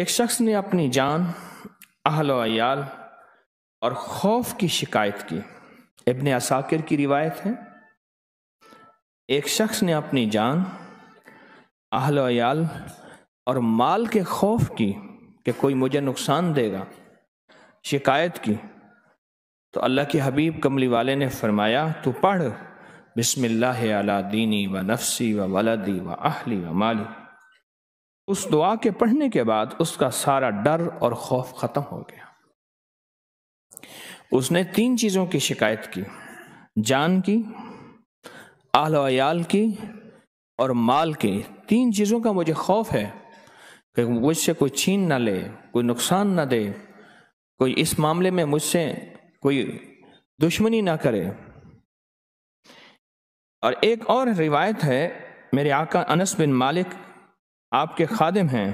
एक शख्स ने अपनी जान अहलोयाल और खौफ की शिकायत की इबन असाकिर की रिवायत है एक शख्स ने अपनी जान अहलोयाल और माल के खौफ की कि कोई मुझे नुकसान देगा शिकायत की तो अल्लाह के हबीब कमली वाले ने फरमाया तू पढ़ बिस्मिल्लाह अला दीनी व नफसी व वलदी व आहली व माली उस दुआ के पढ़ने के बाद उसका सारा डर और खौफ खत्म हो गया उसने तीन चीज़ों की शिकायत की जान की आलोयाल की और माल की तीन चीज़ों का मुझे खौफ है कि मुझसे कोई छीन ना ले कोई नुकसान ना दे कोई इस मामले में मुझसे कोई दुश्मनी ना करे और एक और रिवायत है मेरे आका अनस बिन मालिक आपके खादिम हैं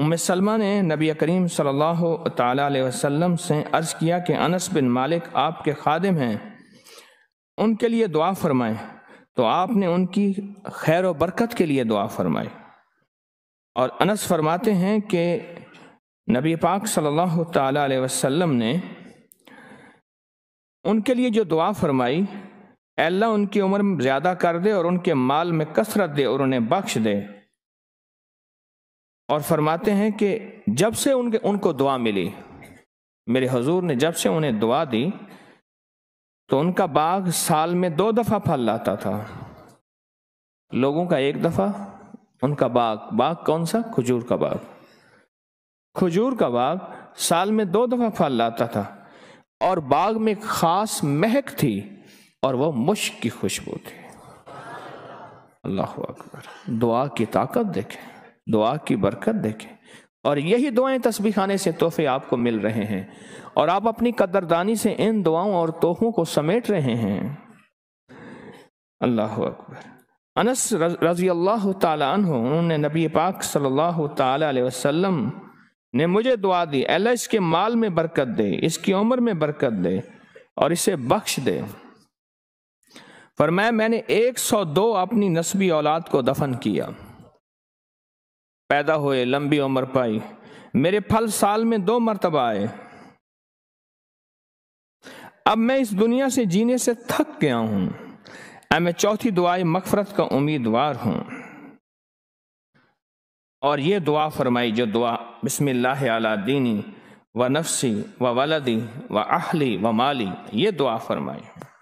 उम सलमा ने नबी करीम सल्लल्लाहु अलैहि वसल्लम से अर्ज़ किया कि अनस बिन मालिक आपके खादिम हैं उनके लिए दुआ फरमाएं तो आपने उनकी खैर व बरकत के लिए दुआ फरमाई और अनस फरमाते हैं कि नबी पाक सल्लल्लाहु अलैहि वसल्लम ने उनके लिए जो दुआ फरमाई अल्लाह उनकी उम्र ज़्यादा कर दे और उनके माल में कसरत दे और उन्हें बख्श दे और फरमाते हैं कि जब से उनके उनको दुआ मिली मेरे हजूर ने जब से उन्हें दुआ दी तो उनका बाग साल में दो दफ़ा फल लाता था लोगों का एक दफ़ा उनका बाग बाग कौन सा खजूर का बाग खजूर का बाग साल में दो दफ़ा फल लाता था और बाग में खास महक थी और वह मुश्क की खुशबू थी अल्लाह अकबर दुआ की ताकत देखें दुआ की बरकत देखें और यही दुआएं तस्बी खाने से तोहफे आपको मिल रहे हैं और आप अपनी कदरदानी से इन दुआओं और तोहफों को समेट रहे हैं अल्लाह अकबर अनस रजी अल्लाह तु उन्होंने नबी पाक सल्लल्लाहु अलैहि वसल्लम ने मुझे दुआ दी अल्लाह इसके माल में बरकत दे इसकी उम्र में बरकत दे और इसे बख्श दे फरमाया मैंने 102 अपनी नस्बी औलाद को दफन किया पैदा हुए लंबी उम्र पाई मेरे फल साल में दो मरतबा आए अब मैं इस दुनिया से जीने से थक गया हूं मैं चौथी दुआई मकफरत का उम्मीदवार हूं और ये दुआ फरमाई जो दुआ बिस्मिल्लाह आला दीनी व नफसी व वलदी व आहली व माली ये दुआ फरमाई